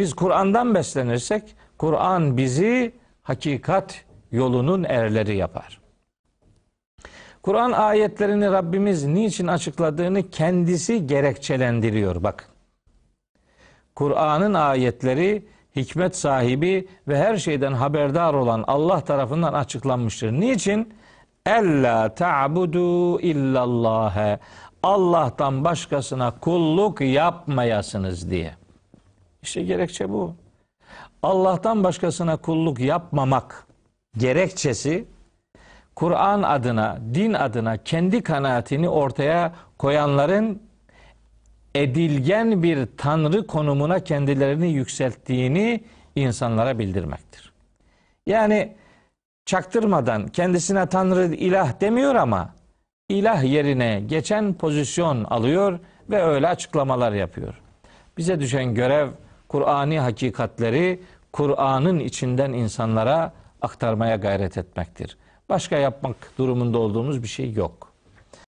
Biz Kur'an'dan beslenirsek Kur'an bizi hakikat yolunun erleri yapar. Kur'an ayetlerini Rabbimiz niçin açıkladığını kendisi gerekçelendiriyor Bak, Kur'an'ın ayetleri hikmet sahibi ve her şeyden haberdar olan Allah tarafından açıklanmıştır. Niçin? Ella ta'budu illallah. Allah'tan başkasına kulluk yapmayasınız diye. İşte gerekçe bu. Allah'tan başkasına kulluk yapmamak gerekçesi Kur'an adına, din adına kendi kanaatini ortaya koyanların edilgen bir tanrı konumuna kendilerini yükselttiğini insanlara bildirmektir. Yani çaktırmadan kendisine tanrı ilah demiyor ama ilah yerine geçen pozisyon alıyor ve öyle açıklamalar yapıyor. Bize düşen görev Kur'ani hakikatleri Kur'an'ın içinden insanlara aktarmaya gayret etmektir. Başka yapmak durumunda olduğumuz bir şey yok.